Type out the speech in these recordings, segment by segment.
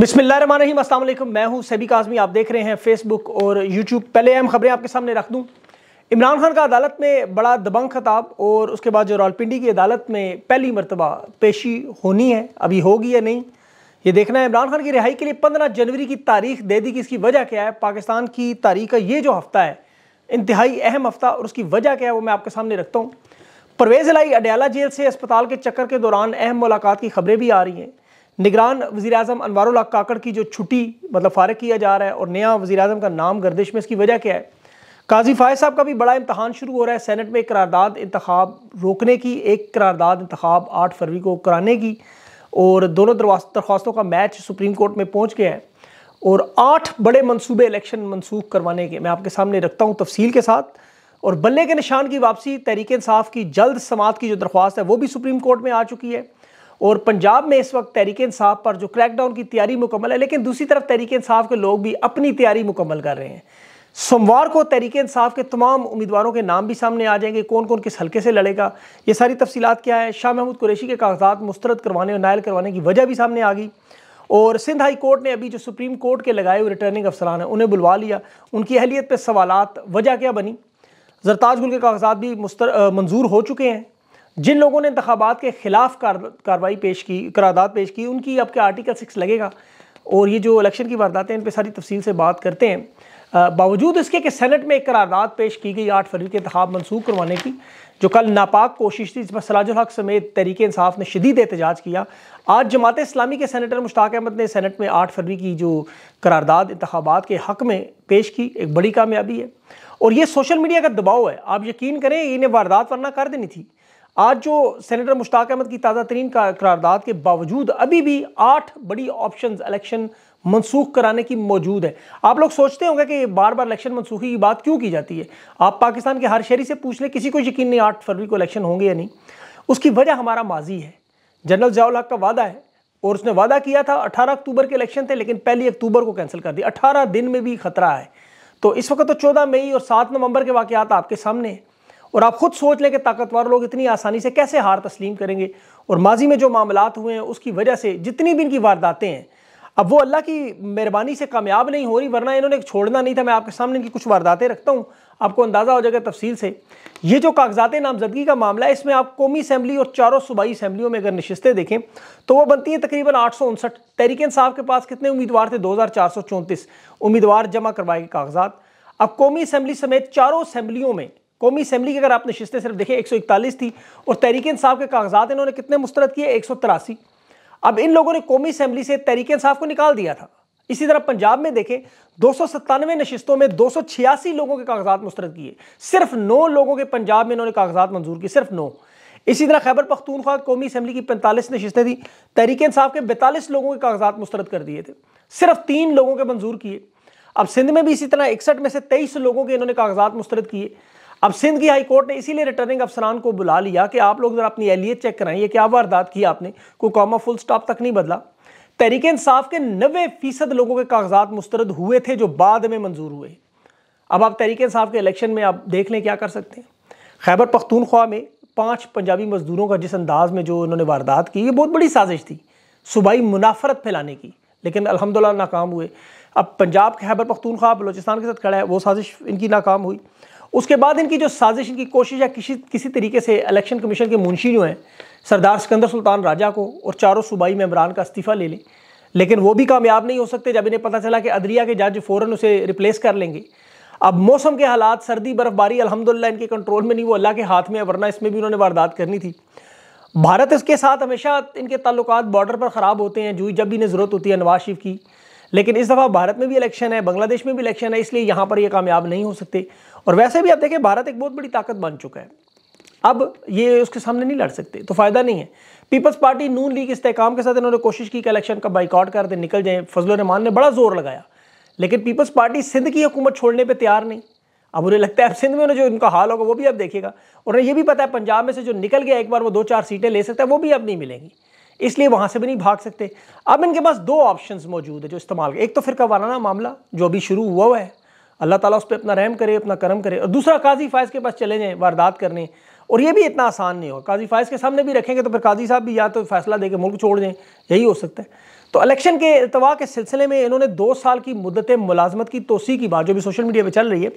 बिस्मिल्लाम असलम मैं हूं सभी काजमी आप देख रहे हैं फेसबुक और यूट्यूब पहले अहम खबरें आपके सामने रख दूं इमरान खान का अदालत में बड़ा दबंग खताब और उसके बाद जो रॉलपिंडी की अदालत में पहली मरतबा पेशी होनी है अभी होगी या नहीं ये देखना है इमरान खान की रिहाई के लिए पंद्रह जनवरी की तारीख दे दी कि इसकी वजह क्या है पाकिस्तान की तारीख का ये जो हफ्ता है इंतहाई अहम हफ्ता और उसकी वजह क्या है वो मैं आपके सामने रखता हूँ परवेज़ लाई अडयाला जेल से अस्पताल के चक्कर के दौरान अहम मुलाकात की खबरें भी आ रही हैं निगरान वजी अजम अनवर काकड़ की जो छुट्टी मतलब फ़ारग किया जा रहा है और नया वजी अजम का नाम गर्दिश में इसकी वजह क्या है काजी फायज साहब का भी बड़ा इम्तहान शुरू हो रहा है सैनट में करारदाद इंतब रोकने की एक करारदाद इंतब आठ फरवरी को कराने की और दोनों दरख्वास्तों का मैच सुप्रीम कोर्ट में पहुँच गया है और आठ बड़े मनसूबे इलेक्शन मनसूख करवाने के मैं आपके सामने रखता हूँ तफसील के साथ और बल्ले के निशान की वापसी तहरीक साफ़ की जल्द समात की जो दरख्वास्त है वो भी सुप्रीम कोर्ट में आ चुकी है और पंजाब में इस वक्त तहरीक इंसाफ पर जो क्रैकडाउन की तैयारी मुकम्मल है लेकिन दूसरी तरफ तहरीक इंसाफ के लोग भी अपनी तैयारी मुकम्मल कर रहे हैं सोमवार को तहरीक इंसाफ के तमाम उम्मीदवारों के नाम भी सामने आ जाएंगे कौन कौन किस हल्के से लड़ेगा ये सारी तफसीत क्या है शाह महमूद कुरैशी के कागजात मुस्तरद करवाने और नायल करवाने की वजह भी सामने आ गई और सिंध हाई कोर्ट ने अभी जो सुप्रीम कोर्ट के लगाए हुए रिटर्निंग अफसरान हैं उन्हें बुलवा लिया उनकी अहलियत पर सवालत वजह क्या बनी जरताज गुल के कागजात भी मंजूर हो चुके हैं जिन लोगों ने इंतबात के ख़िलाफ़ कार्रवाई पेश की करारदाद पेश की उनकी अब आर्टिकल सिक्स लगेगा और ये जो इलेक्शन की वारदातें इन पर सारी तफसील से बात करते हैं आ, बावजूद इसके कि सेनेट में एक करारदाद पेश की गई आठ फरवरी के इंतब मनसूख करवाने की जो कल नापाक कोशिश थी जिसमें सराजुल हक समेत तहरीक इंसाफ ने शदीद एहतजाज किया आज जमात इस्लामी के सैनटर मुश्ताक अहमद ने सैनट में आठ फरवरी की जो करारदाद इंतबात के हक में पेश की एक बड़ी कामयाबी है और ये सोशल मीडिया का दबाव है आप यकीन करें इन्हें वारदात वरना कर देनी थी आज जो सेनेटर मुश्ताक अहमद की ताज़ा तरीन करारदाद के बावजूद अभी भी आठ बड़ी ऑप्शन इलेक्शन मनसूख कराने की मौजूद है आप लोग सोचते होंगे कि बार बार इलेक्शन मनसूखी की बात क्यों की जाती है आप पाकिस्तान के हर शहरी से पूछ लें किसी को यकीन नहीं आठ फरवरी को इलेक्शन होंगे या नहीं उसकी वजह हमारा माजी है जनरल जयाउल हक का वादा है और उसने वादा किया था अठारह अक्टूबर के इलेक्शन थे लेकिन पहली अक्टूबर को कैंसिल कर दिया अठारह दिन में भी खतरा है तो इस वक्त तो चौदह मई और सात नवंबर के वाकत आपके सामने हैं और आप खुद सोच लें कि ताकतवर लोग इतनी आसानी से कैसे हार तस्लीम करेंगे और माजी में जो मामला हुए हैं उसकी वजह से जितनी भी इनकी वारदातें हैं अब वो अल्लाह की मेहरबानी से कामयाब नहीं हो रही वरना इन्होंने छोड़ना नहीं था मैं आपके सामने इनकी कुछ वारदातें रखता हूँ आपको अंदाज़ा हो जाएगा तफसील से ये जो कागजात नामजदगी का मामला है इसमें आप कौमी असम्बली और चारों सूबाई असम्बलियों में अगर नशस्तें देखें तो वो बनती है तकरीबन आठ सौ उनसठ तहरीक साहब के पास कितने उम्मीदवार थे दो हज़ार चार सौ चौंतीस उम्मीदवार जमा करवाए कागजात अब कौमी असम्बली समेत चारों असम्बलियों में कौमी असम्बली की अगर आप नशस्तें सिर्फ देखें एक सौ इकतालीस थी और तहरीक इंसाफ के कागजात इन्होंने कितने मुस्तरद किए एक सौ तिरासी अब इन लोगों ने कौमी असम्बली से तहरीक इसाब को निकाल दिया था इसी तरह पंजाब में देखें दो सौ सत्तानवे नशस्तों में दो सौ छियासी लोगों के कागजात मुस्तरद किए सिर्फ नौ लोगों के पंजाब में इन्होंने कागजात मंजूर किए सिर्फ नौ इसी तरह खैबर पख्तूनख्वा कौमी असम्बली की पैंतालीस नशस्तें थी तहरीक इंसाफ के बैतालीस लोगों के कागजात मुस्तरद कर दिए थे सिर्फ तीन लोगों के मंजूर किए अब सिंध में भी इसी तरह इकसठ में से तेईस लोगों के इन्होंने कागजात मुस्तरद किए अब सिंध की हाई कोर्ट ने इसीलिए रिटर्निंग अफसरान को बुला लिया कि आप लोग जरा अपनी एहलियत चेक कराएं ये क्या वारदात की आपने कोई कॉमा फुल स्टॉप तक नहीं बदला तहरीक इंसाफ के नबे फीसद लोगों के कागजात मुस्तरद हुए थे जो बाद में मंजूर हुए अब आप तहरीक इंसाफ के इलेक्शन में आप देख लें क्या कर सकते हैं खैबर पख्तूनख्वा में पाँच पंजाबी मजदूरों का जिस अंदाज में जो उन्होंने वारदात की ये बहुत बड़ी साजिश थी सूबाई मुनाफरत फैलाने की लेकिन अलहमदिल्ला नाकाम हुए अब पंजाब खैबर पख्तूनख्वा बलोचिस्तान के साथ खड़ा है वो साजिश इनकी नाकाम हुई उसके बाद इनकी जो साजिश इनकी कोशिश है किसी किसी तरीके से इलेक्शन कमीशन के मुंशी जो हैं सरदार सिकंदर सुल्तान राजा को और चारों सूबाई मेम्बरान का इस्तीफ़ा ले लें लेकिन वो भी कामयाब नहीं हो सकते जब इन्हें पता चला कि अदरिया के जज फ़ौरन उसे रिप्लेस कर लेंगे अब मौसम के हालात सर्दी बर्फ़बारी अलहमदिल्ला इनके कंट्रोल में नहीं वो अल्लाह के हाथ में वरना इसमें भी उन्होंने वारदात करनी थी भारत इसके साथ हमेशा इनके ताल्लुक बॉर्डर पर ख़राब होते हैं जूई जब भी इन्हें ज़रूरत होती है नवाज शरीफ की लेकिन इस दफ़ा भारत में भी इलेक्शन है बांग्लादेश में भी इलेक्शन है इसलिए यहाँ पर ये कामयाब नहीं हो सकते और वैसे भी आप देखें भारत एक बहुत बड़ी ताकत बन चुका है अब ये उसके सामने नहीं लड़ सकते तो फ़ायदा नहीं है पीपल्स पार्टी नून लीग इस्तेकाम के साथ इन्होंने कोशिश की कि इलेक्शन का बाइकआउट कर दें निकल जाएं फजल रहमान ने बड़ा जोर लगाया लेकिन पीपल्स पार्टी सिंध की हुकूमत छोड़ने पर तैयार नहीं अब उन्हें लगता है अब सिंध में उन्हें जो इनका हाल होगा वो भी आप देखिएगा उन्हें यह भी पता है पंजाब में से जो निकल गया एक बार वो दो चार सीटें ले सकता है वो भी अब नहीं मिलेंगी इसलिए वहाँ से भी नहीं भाग सकते अब इनके पास दो ऑप्शंस मौजूद है जो इस्तेमाल एक तो फिर का वाराना मामला जो अभी शुरू हुआ हुआ है अल्लाह ताला उस पर अपना रहम करे अपना करम करे और दूसरा काजी फ़ायज़ के पास चले जाएँ वारदात करने और ये भी इतना आसान नहीं होगा काजी फ़ायज़ के सामने भी रखेंगे तो फिर काजी साहब भी या तो फैसला दे के मुल्क छोड़ दें यही हो सकता है तो इलेक्शन के अतवा के सिलसिले में इन्होंने दो साल की मुद्दत मुलाजमत की तोसी की बात जो भी सोशल मीडिया पर चल रही है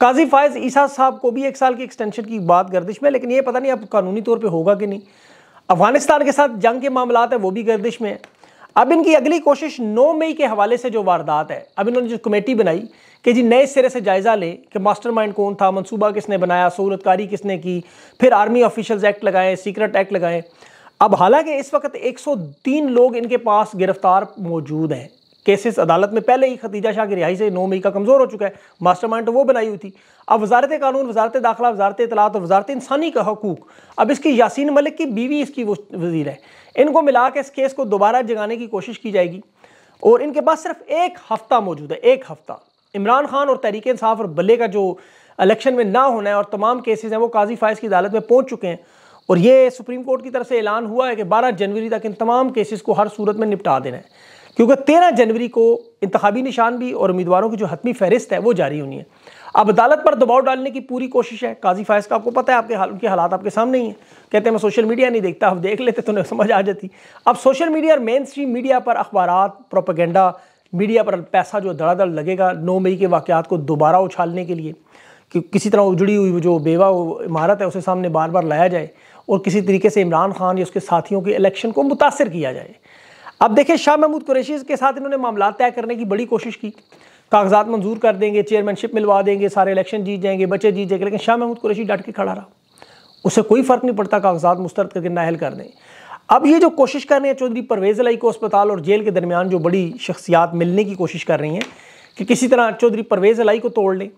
काजी फ़ायज़ ईसा साहब को भी एक साल की एक्सटेंशन की बात गर्दिश में लेकिन ये पता नहीं अब कानूनी तौर पर होगा कि नहीं अफगानिस्तान के साथ जंग के मामला है वो भी गर्दिश में है अब इनकी अगली कोशिश 9 मई के हवाले से जो वारदात है अब इन्होंने जो कमेटी बनाई कि जी नए सिरे से जायज़ा लें कि मास्टरमाइंड कौन था मंसूबा किसने बनाया सहूलतकारी किसने की फिर आर्मी ऑफिशल्स एक्ट लगाएं सीक्रेट एक्ट लगाएं अब हालांकि इस वक्त 103 लोग इनके पास गिरफ्तार मौजूद हैं केसेस अदालत में पहले ही खतीजा शाह की रिहाई से नौ मई का कमज़ोर हो चुका है मास्टर तो वो बनाई हुई थी अब वजारत कानून वजारत दाखिला वजारत इतलात और वजारत इंसानी का हकूक अब इसकी यासीन मलिक की बीवी इसकी वजीर है इनको मिला के इस केस को दोबारा जगाने की कोशिश की जाएगी और इनके पास सिर्फ एक हफ्ता मौजूद है एक हफ्ता इमरान खान और तहरीक इंसाफ और बल्ले का जो इलेक्शन में ना होना है और तमाम केसेस हैं वो काजी फायस की अदालत में पहुंच चुके हैं और ये सुप्रीम कोर्ट की तरफ से ऐलान हुआ है कि 12 जनवरी तक इन तमाम केसेस को हर सूरत में निपटा देना है क्योंकि तेरह जनवरी को इंतबी निशान भी और उम्मीदवारों की जो हतमी फहरिस्त है वो जारी होनी है अब अदालत पर दबाव डालने की पूरी कोशिश है काजी फायज का आपको पता है आपके हाल उनके हालात आपके सामने ही हैं कहते हैं मैं सोशल मीडिया नहीं देखता अब देख लेते तो समझ आ जाती अब सोशल मीडिया और मेन स्ट्रीम मीडिया पर अखबार प्रोपागेंडा मीडिया पर पैसा जो धड़ाधड़ लगेगा नौ मई के वाक़ात को दोबारा उछालने के लिए कि किसी तरह उजड़ी हुई जो बेवा इमारत है उसे सामने बार बार लाया जाए और किसी तरीके से इमरान खान या उसके साथियों के इलेक्शन को मुतासर किया जाए अब देखिए शाह महमूद कुरैशी के साथ इन्होंने मामला तय करने की बड़ी कोशिश की कागजात मंजूर कर देंगे चेयरमैनशिप मिलवा देंगे सारे इलेक्शन जीत जाएंगे बच्चे जीत जाएंगे लेकिन शाह महमूद कुरैशी डट के खड़ा रहा उसे कोई फ़र्क नहीं पड़ता कागजात मुस्तरद करके नाहल कर दें अब ये जो कोशिश कर रहे हैं चौधरी परवेज़ अलाई को अस्पताल और जेल के दरमियान जो बड़ी शख्सियात मिलने की कोशिश कर रही हैं कि किसी तरह चौधरी परवेज़ अलाई को तोड़ लें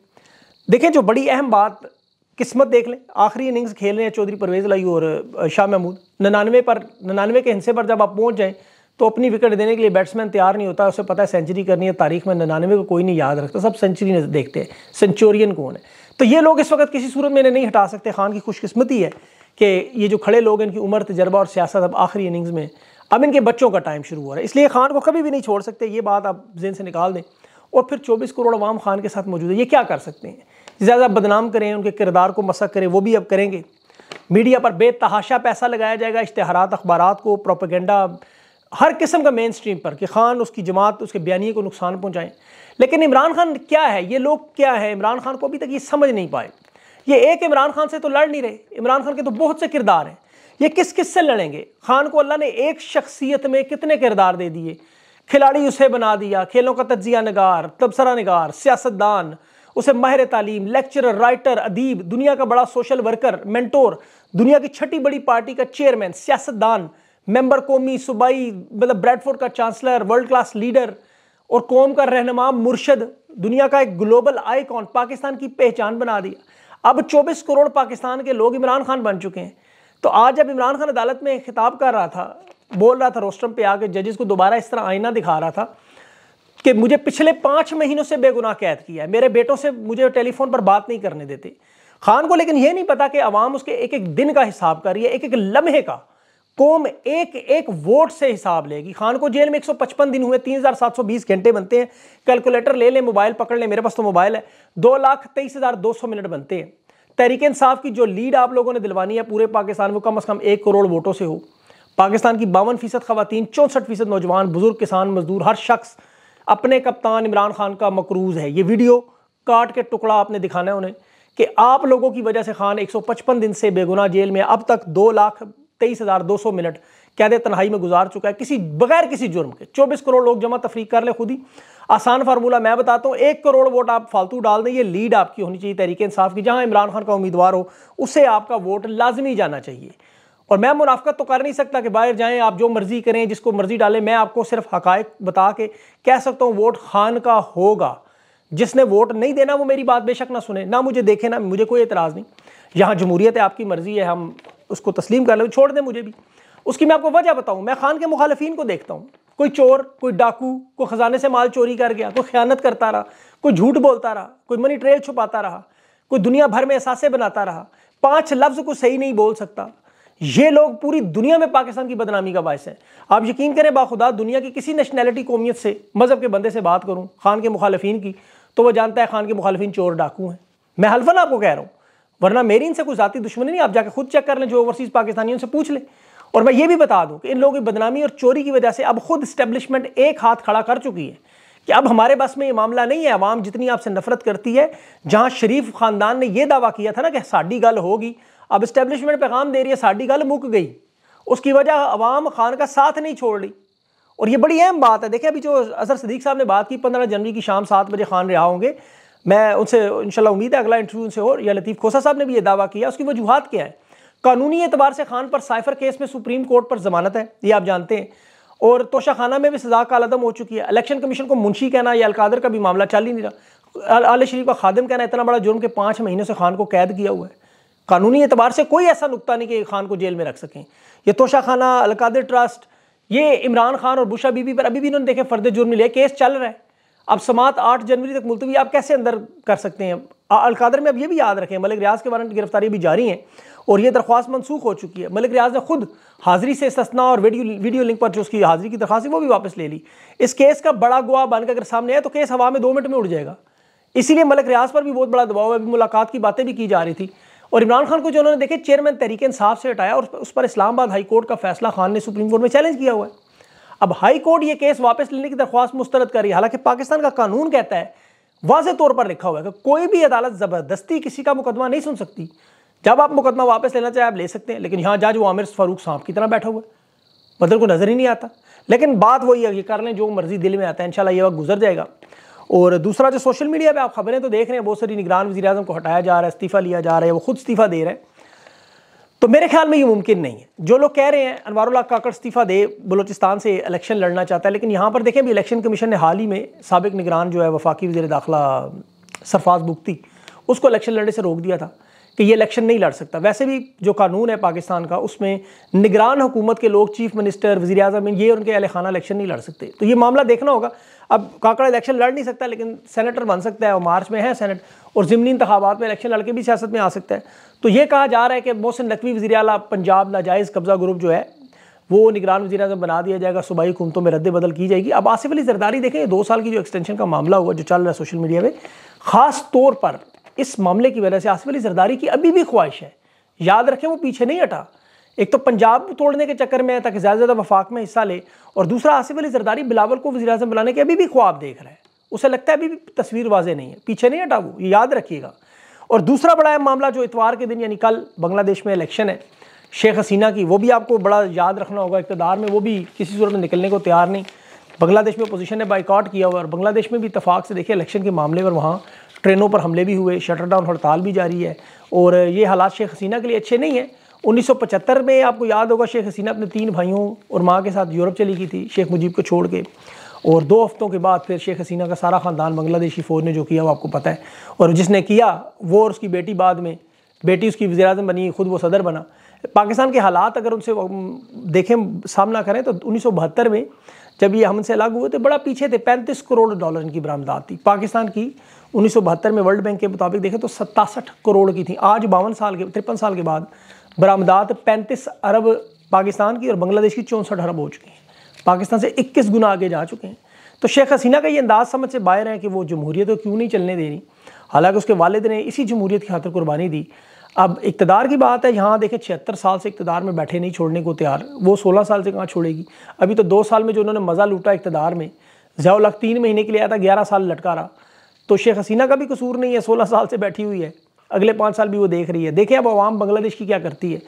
देखें जो बड़ी अहम बात किस्मत देख लें आखिरी इनिंग्स खेल रहे हैं चौधरी परवेज़ अलाई और शाह महमूद ननानवे पर ननानवे के हिस्से पर जब आप पहुँच जाएँ तो अपनी विकेट देने के लिए बैट्समैन तैयार नहीं होता उसे पता है सेंचुरी करनी है तारीख में निन्यानवे को कोई नहीं याद रखता सब सेंचुरी देखते हैं सेंचुरियन कौन है तो ये लोग इस वक्त किसी सूरत में इन्हें नहीं हटा सकते खान की खुशकस्मती है कि ये जो खड़े लोग हैं इनकी उम्र तजर्बा और सियासत अब आखिरी इनिंग्स में अब इनके बच्चों का टाइम शुरू हो रहा है इसलिए खान को कभी भी नहीं छोड़ सकते ये बात आप जेन से निकाल दें और फिर चौबीस करोड़ अवाम खान के साथ मौजूद है ये क्या कर सकते हैं ज़्यादा बदनाम करें उनके किरदार को मसक करें वो भी अब करेंगे मीडिया पर बेतहाशा पैसा लगाया जाएगा इश्तहारात अखबार को प्रोपेगेंडा हर किस्म का मेन स्ट्रीम पर कि खान उसकी जमात उसके बयानी को नुकसान पहुँचाएँ लेकिन इमरान खान क्या है ये लोग क्या है इमरान खान को अभी तक ये समझ नहीं पाए ये एक इमरान खान से तो लड़ नहीं रहे इमरान खान के तो बहुत से किरदार हैं ये किस किस से लड़ेंगे खान को अल्लाह ने एक शख्सियत में कितने किरदार दे दिए खिलाड़ी उसे बना दिया खेलों का तजिया नगार तबसरा नगार सियासतदान उसे माहिर तालीम लेक्चरर राइटर अदीब दुनिया का बड़ा सोशल वर्कर मैंटोर दुनिया की छठी बड़ी पार्टी का चेयरमैन सियासतदान मेंबर कौमी सूबाई मतलब ब्रैडफोर्ड का चांसलर वर्ल्ड क्लास लीडर और कौम का रहनमा मुर्शद दुनिया का एक ग्लोबल आईकॉन पाकिस्तान की पहचान बना दिया अब 24 करोड़ पाकिस्तान के लोग इमरान खान बन चुके हैं तो आज जब इमरान खान अदालत में खिताब कर रहा था बोल रहा था रोस्टम पे आके जजेस को दोबारा इस तरह आईना दिखा रहा था कि मुझे पिछले पाँच महीनों से बेगुनाह कैद किया है मेरे बेटों से मुझे टेलीफोन पर बात नहीं करने देते खान को लेकिन यह नहीं पता कि आवाम उसके एक एक दिन का हिसाब कर रही है एक एक लम्हे का कौम एक एक वोट से हिसाब लेगी खान को जेल में 155 दिन हुए 3720 घंटे बनते हैं कैलकुलेटर ले ले मोबाइल पकड़ ले मेरे पास तो मोबाइल है दो लाख तेईस हज़ार दो सौ मिनट बनते हैं तहरीक इंसाफ की जो लीड आप लोगों ने दिलवानी है पूरे पाकिस्तान में कम अज़ कम एक करोड़ वोटों से हो पाकिस्तान की बावन फीसद खातन चौंसठ फीसद नौजवान बुजुर्ग किसान मजदूर हर शख्स अपने कप्तान इमरान खान का मकरूज है ये वीडियो काट के टुकड़ा आपने दिखाना है उन्हें कि आप लोगों की वजह से खान एक सौ पचपन दिन से बेगुना जेल में अब तक दो लाख तेईस हज़ार दो सौ मिनट कैद तनहाई में गुजार चुका है किसी बगैर किसी जुर्म के चौबीस करोड़ लोग जमा तफरी कर ले खुद ही आसान फार्मूला मैं बताता हूँ एक करोड़ वोट आप फालतू डाल दें ये लीड आपकी होनी चाहिए तहरीक इंसाफ की जहाँ इमरान खान का उम्मीदवार हो उसे आपका वोट लाजमी जाना चाहिए और मैं मुनाफा तो कर नहीं सकता कि बाहर जाएं आप जो मर्ज़ी करें जिसको मर्ज़ी डालें मैं आपको सिर्फ हकायक बता के कह सकता हूँ वोट खान का होगा जिसने वोट नहीं देना वो मेरी बात बेशक ना सुने ना मुझे देखे ना मुझे कोई एतराज़ नहीं यहाँ जमहूरियत है आपकी मर्ज़ी है हम उसको तस्लीम कर लो छोड़ दें मुझे भी उसकी मैं आपको वजह बताऊँ मैं खान के मुखालफी को देखता हूँ कोई चोर कोई डाकू कोई ख़जाने से माल चोरी कर गया कोई ख्यानत करता रहा कोई झूठ बोलता रहा कोई मनी ट्रेल छुपाता रहा कोई दुनिया भर में एहसासे बनाता रहा पांच लफ्ज़ को सही नहीं बोल सकता ये लोग पूरी दुनिया में पाकिस्तान की बदनामी का बायस है आप यकीन करें बाखुदा दुनिया की किसी नेशनैलिटी कौमियत से मज़हब के बंदे से बात करूँ खान के मुखालफी की तो वह जानता है खान के मुखालफी चोर डाकू हैं मैं हल्फन आपको कह रहा हूँ वरना मेरी इनसे कुछ जाती दुश्मनी नहीं आप जाके खुद चेक कर लें जो ओवरसीज़ पाकिस्तानियों से पूछ लें और मैं ये भी बता दूं कि इन लोगों की बदनामी और चोरी की वजह से अब खुद स्टैब्लिशमेंट एक हाथ खड़ा कर चुकी है कि अब हमारे बस में ये मामला नहीं है आवाम जितनी आपसे नफरत करती है जहाँ शरीफ ख़ानदान ने यह दावा किया था ना कि साड़ी गल होगी अब इस्टेब्लिशमेंट पैगाम दे रही है साड़ी गल मुक गई उसकी वजह अवाम खान का साथ नहीं छोड़ रही और ये बड़ी अहम बात है देखिए अभी जो अजहर सदीक साहब ने बात की पंद्रह जनवरी की शाम सात बजे खान रहा होंगे मैं उनसे इनशाला उम्मीद है अगला इंटरव्यू उनसे और या लतीफ़ खोसा साहब ने भी ये दावा किया उसकी वजूहत क्या है कानूनी एतबार से खान पर साइफर केस में सुप्रीम कोर्ट पर जमानत है ये आप जानते हैं और तोशा खाना में भी सजा का आलदम हो चुकी है इलेक्शन कमीशन को मुंशी कहना या अलकादर का भी मामला चल ही नहीं रहा आल शरीफ का खादम कहना इतना बड़ा जुर्म के पाँच महीनों से खान को कैद किया हुआ है कानूनी एतबार से कोई ऐसा नुकता नहीं कि खान को जेल में रख सकें यह तोशा खाना अलकादर ट्रस्ट ये इमरान खान और बुशा बीबी पर अभी भी इन्होंने देखे फर्द जुर्म लिया केस चल रहा है अब समात आठ जनवरी तक मुलतवी आप कैसे अंदर कर सकते हैं अलकादर में अब ये भी याद रखें मलिक रियाज के वारंट गिरफ्तारी भी जारी है और ये दरख्वास्त मनसूख हो चुकी है मलिक रियाज ने खुद हाजिरी से सस्ना और वीडियो वीडियो लिंक पर जो उसकी हाजिरी की दरख्वास्त वो भी वापस ले ली इस केस का बड़ा गुआ बनकर अगर सामने आया तो केस हवा में दो मिनट में उड़ जाएगा इसीलिए मलिक रियाज पर भी बहुत बड़ा दबाव है अभी मुलाकात की बातें भी की जा रही थी और इमरान खान को जो उन्होंने देखे चेयरमैन तरीके इंसाफ से हटाया और उस पर इस्लामाबाद हाई कोर्ट का फैसला खान ने सुप्रीम कोर्ट में चैलेंज किया हुआ है अब हाई कोर्ट ये केस वापस लेने की दरख्वास्त मुस्तरद कर रही है हालांकि पाकिस्तान का कानून कहता है वाजे तौर पर लिखा हुआ है कि कोई भी अदालत ज़बरदस्ती किसी का मुकदमा नहीं सुन सकती जब आप मुकदमा वापस लेना चाहे आप ले सकते हैं लेकिन यहाँ जज वो आमिर फारूक सांप की तरह बैठा हुआ है बदल मतलब को नज़र ही नहीं आता लेकिन बात वही है ये कर लें जो मर्जी दिल में आता है इंशाल्लाह ये वक्त गुजर जाएगा और दूसरा जो सोशल मीडिया पे आप खबरें तो देख रहे हैं बहुत सारी निगरान वजी को हटाया जा रहा है इस्तीफ़ा लिया जा रहा है वो खुद इस्तीफ़ा दे रहे हैं तो मेरे ख्याल में ये मुमकिन नहीं है जो लोग कह रहे हैं अनवारुल्ला काकड़ इस्तीफ़ा दे बलोचिस्तान से इलेक्शन लड़ना चाहता है लेकिन यहाँ पर देखें भी इलेक्शन कमीशन ने हाल ही में सबक निगरान जो है वफाकी वजे दाखिला सरफाज बुगती उसको इलेक्शन लड़ने से रोक दिया था कि ये इलेक्शन नहीं लड़ सकता वैसे भी जो कानून है पाकिस्तान का उसमें निगरान हुकूमत के लोग चीफ मिनिस्टर वजी अजम ये उनके अहल खाना इलेक्शन नहीं लड़ सकते तो ये मामला देखना होगा अब काकड़ इलेक्शन लड़ नहीं सकता लेकिन सेनेटर बन सकता है और मार्च में है सेनेट और ज़मनी इंतबात में इलेक्शन लड़के भी सियासत में आ सकता है तो ये कहा जा रहा है कि मोहसिन नकवी वजी अला पंजाब नाजायज़ कब्ज़ा ग्रुप जो है वो निगरान वजी अजम बना दिया जाएगा सूबाई हुकूमतों में रद्द बदल की जाएगी अब आसिफ अली जरदारी देखें दो साल की जो एक्सटेंशन का मामला हुआ जो चल रहा है सोशल मीडिया में ख़ास तौर पर इस मामले की वजह से आसिफ अली जरदारी की अभी भी ख्वाहिश है याद रखें वो पीछे नहीं हटा एक तो पंजाब तोड़ने के चक्कर में है ताकि ज़्यादा से ज़्यादा वफाक में हिस्सा ले और दूसरा आसिफ अली जरदारी बिलावल को वजी अजम बनाने के अभी भी ख्वाब देख रहा है उसे लगता है अभी तस्वीर वाजे नहीं है पीछे नहीं हटा वो ये याद रखिएगा और दूसरा बड़ा अहम मामला जो इतवार के दिन यानी कल बांग्लादेश में इलेक्शन है शेख हसीना की वो भी आपको बड़ा याद रखना होगा इकतदार में वो भी किसी सूरत में निकलने को तैयार नहीं बांग्लादेश में अपोजिशन ने बाइकआउट किया हुआ और बांग्लादेश में भी इतफाक़ से देखिए इलेक्शन के मामले पर वहाँ ट्रेनों पर हमले भी हुए शटर डाउन हड़ताल भी जारी है और ये हालात शेख हसीना के लिए अच्छे नहीं हैं 1975 में आपको याद होगा शेख हसीना अपने तीन भाइयों और माँ के साथ यूरोप चली गई थी शेख मुजीब को छोड़ के और दो हफ्तों के बाद फिर शेख हसीना का सारा ख़ानदान बांग्लादेशी फ़ौज ने जो किया वो आपको पता है और जिसने किया वो और उसकी बेटी बाद में बेटी उसकी वजी अजम बनी खुद वो सदर बना पाकिस्तान के हालात अगर उनसे देखें सामना करें तो उन्नीस में जब ये हमसे अलग हुए थे बड़ा पीछे थे पैंतीस करोड़ डॉलर इनकी बरामदात थी पाकिस्तान की उन्नीस में वर्ल्ड बैंक के मुताबिक देखें तो सतासठ करोड़ की थी आज बावन साल के तिरपन साल के बाद बरामदात पैंतीस अरब पाकिस्तान की और बांग्लादेश की चौंसठ अरब हो चुकी हैं पाकिस्तान से इक्कीस गुना आगे जा चुके हैं तो शेख हसीना का ये अंदाज समझ से बाहर है कि वो जमहूरीत को क्यों नहीं चलने दे रही हालांकि उसके वालद ने इसी जमहूरीत की खातर कुर्बानी दी अब इकतदार की बात है यहाँ देखें छिहत्तर साल से इकतदार में बैठे नहीं छोड़ने को तैयार वो सोलह साल से कहाँ छोड़ेगी अभी तो दो साल में जो उन्होंने मज़ा लूटा इकतदार में जयालक तीन महीने के लिए आया था ग्यारह साल लटका रहा तो शेख हसीना का भी कसूर नहीं है सोलह साल से बैठी हुई है अगले पाँच साल भी वो देख रही है देखें अब आवाम बांग्लादेश की क्या करती है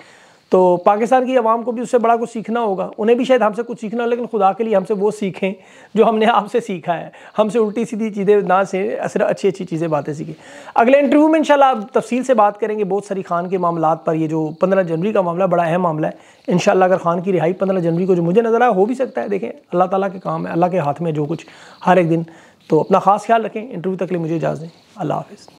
तो पाकिस्तान की आवाम को भी उससे बड़ा कुछ सीखना होगा उन्हें भी शायद हमसे कुछ सीखना हो लेकिन खुदा के लिए हमसे वो सीखें जो हमने आपसे सीखा है हमसे उल्टी सीधी चीज़ें ना से असर अच्छी अच्छी चीज़ें बातें सीखें अगले इंटरव्यू में इंशाल्लाह आप तफसील से बात करेंगे बहुत सारी खान के मामला पर ये जो पंद्रह जनवरी का मामला बड़ा अहम मामला है इन अगर खान की रिहाई पंद्रह जनवरी को जो मुझे नज़र आया हो भी सकता है देखें अल्लाह तला के काम है अल्लाह के हाथ में जो कुछ हर एक दिन तो अपना खास ख्याल रखें इंटरव्यू तक लिए मुझे इजाज़ दें अल्लाह हाफ़